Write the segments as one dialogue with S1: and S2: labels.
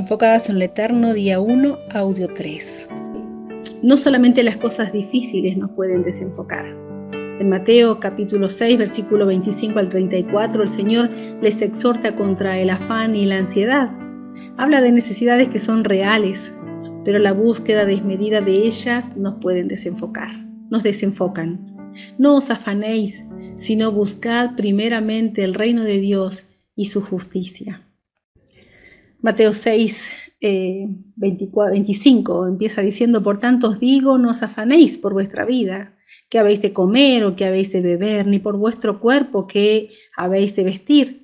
S1: enfocadas en el Eterno, día 1, audio 3. No solamente las cosas difíciles nos pueden desenfocar. En Mateo capítulo 6, versículo 25 al 34, el Señor les exhorta contra el afán y la ansiedad. Habla de necesidades que son reales, pero la búsqueda desmedida de ellas nos pueden desenfocar, nos desenfocan. No os afanéis, sino buscad primeramente el reino de Dios y su justicia Mateo 6, 24, 25 empieza diciendo, por tanto os digo, no os afanéis por vuestra vida, que habéis de comer o que habéis de beber, ni por vuestro cuerpo que habéis de vestir.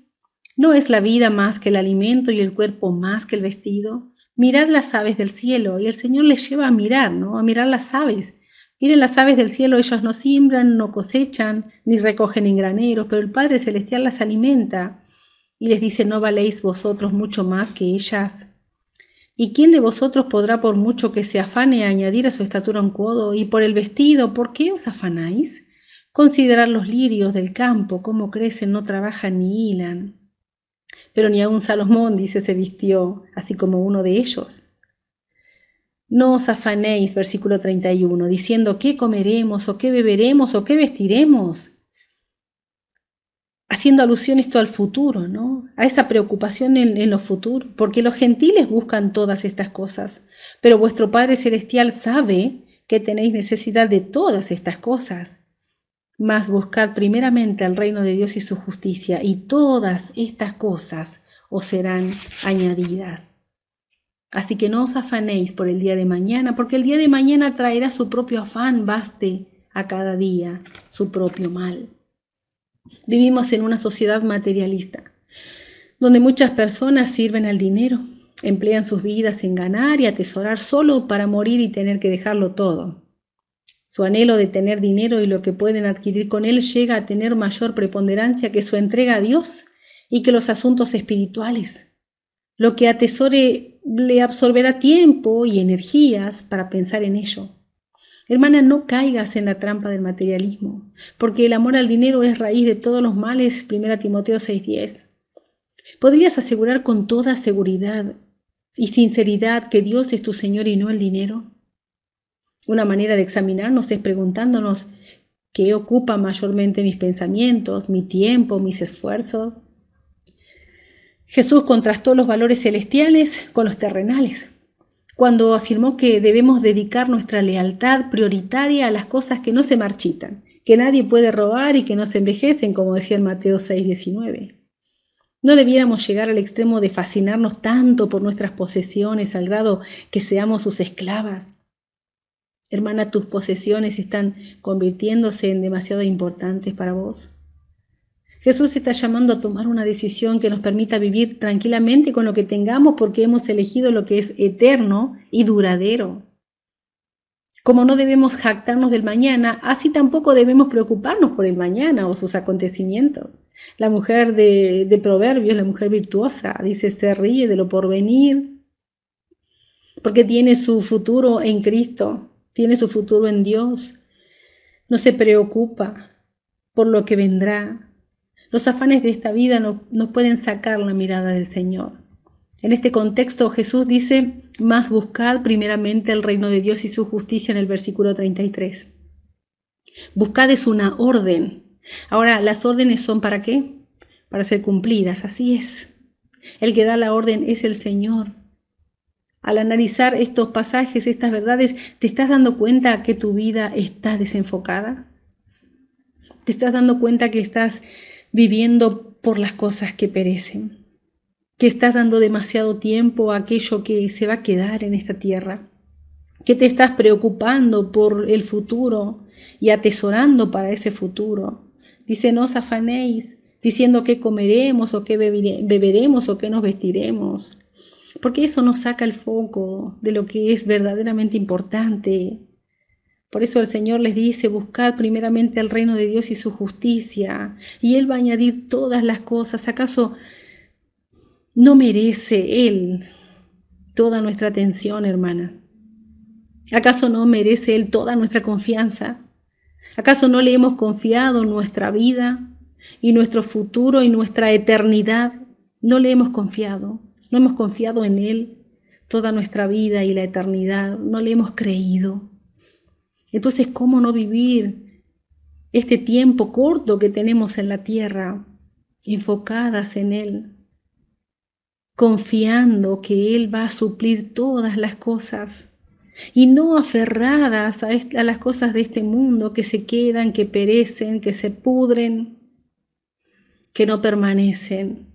S1: ¿No es la vida más que el alimento y el cuerpo más que el vestido? Mirad las aves del cielo, y el Señor les lleva a mirar, ¿no? A mirar las aves. Miren las aves del cielo, ellas no siembran, no cosechan, ni recogen en graneros, pero el Padre Celestial las alimenta. Y les dice, ¿no valéis vosotros mucho más que ellas? ¿Y quién de vosotros podrá, por mucho que se afane, añadir a su estatura un codo? ¿Y por el vestido, por qué os afanáis? Considerar los lirios del campo, cómo crecen, no trabajan ni hilan. Pero ni aun Salomón, dice, se vistió así como uno de ellos. No os afanéis, versículo 31, diciendo qué comeremos o qué beberemos o qué vestiremos haciendo alusión esto al futuro, ¿no? A esa preocupación en, lo futuro, porque los gentiles buscan todas estas cosas, pero vuestro Padre Celestial sabe que tenéis necesidad de todas estas cosas. Mas buscad primeramente al reino de Dios y su justicia, y todas estas cosas os serán añadidas. Así que no os afanéis por el día de mañana, porque el día de mañana traerá su propio afán, baste a cada día su propio mal. Vivimos en una sociedad materialista, donde muchas personas sirven al dinero, emplean sus vidas en ganar y atesorar solo para morir y tener que dejarlo todo. Su anhelo de tener dinero y lo que pueden adquirir con él llega a tener mayor preponderancia que su entrega a Dios y que los asuntos espirituales. Lo que atesore le absorberá tiempo y energías para pensar en ello. Hermana, no caigas en la trampa del materialismo, porque el amor al dinero es raíz de todos los males, 1 Timoteo 6:10. ¿Podrías asegurar con toda seguridad y sinceridad que Dios es tu Señor y no el dinero? Una manera de examinarnos es preguntándonos qué ocupa mayormente mis pensamientos, mi tiempo, mis esfuerzos. Jesús contrastó los valores celestiales con los terrenales cuando afirmó que debemos dedicar nuestra lealtad prioritaria a las cosas que no se marchitan, que nadie puede robar y que no se envejecen, como decía en Mateo 6:19. No debiéramos llegar al extremo de fascinarnos tanto por nuestras posesiones al grado que seamos sus esclavas. Hermana, tus posesiones están convirtiéndose en demasiado importantes para vos. Jesús está llamando a tomar una decisión que nos permita vivir tranquilamente con lo que tengamos porque hemos elegido lo que es eterno y duradero. Como no debemos jactarnos del mañana, así tampoco debemos preocuparnos por el mañana o sus acontecimientos. La mujer de, Proverbios, la mujer virtuosa, dice, se ríe de lo porvenir, porque tiene su futuro en Cristo, tiene su futuro en Dios, no se preocupa por lo que vendrá, los afanes de esta vida no, pueden sacar la mirada del Señor. En este contexto Jesús dice, más buscad primeramente el reino de Dios y su justicia en el versículo 33. Buscad es una orden. Ahora, ¿las órdenes son para qué? Para ser cumplidas, así es. El que da la orden es el Señor. Al analizar estos pasajes, estas verdades, ¿te estás dando cuenta que tu vida está desenfocada? ¿Te estás dando cuenta que estás viviendo por las cosas que perecen, que estás dando demasiado tiempo a aquello que se va a quedar en esta tierra, que te estás preocupando por el futuro y atesorando para ese futuro. Dice, no os afanéis diciendo qué comeremos o qué beberemos o qué nos vestiremos, porque eso nos saca el foco de lo que es verdaderamente importante, por eso el Señor les dice, buscad primeramente el reino de Dios y su justicia, y Él va a añadir todas las cosas. ¿Acaso no merece Él toda nuestra atención, hermana? ¿Acaso no merece Él toda nuestra confianza? ¿Acaso no le hemos confiado nuestra vida y nuestro futuro y nuestra eternidad? No le hemos confiado, no hemos confiado en Él toda nuestra vida y la eternidad, no le hemos creído. Entonces, ¿cómo no vivir este tiempo corto que tenemos en la tierra enfocadas en Él, confiando que Él va a suplir todas las cosas y no aferradas a, las cosas de este mundo que se quedan, que perecen, que se pudren, que no permanecen.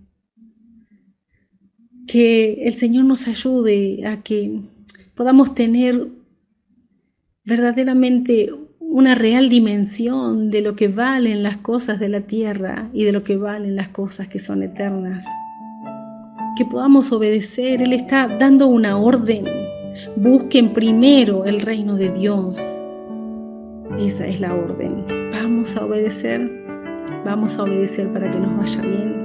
S1: Que el Señor nos ayude a que podamos tener verdaderamente una real dimensión de lo que valen las cosas de la tierra y de lo que valen las cosas que son eternas. Que podamos obedecer, Él está dando una orden. Busquen primero el reino de Dios. Esa es la orden. Vamos a obedecer, vamos a obedecer para que nos vaya bien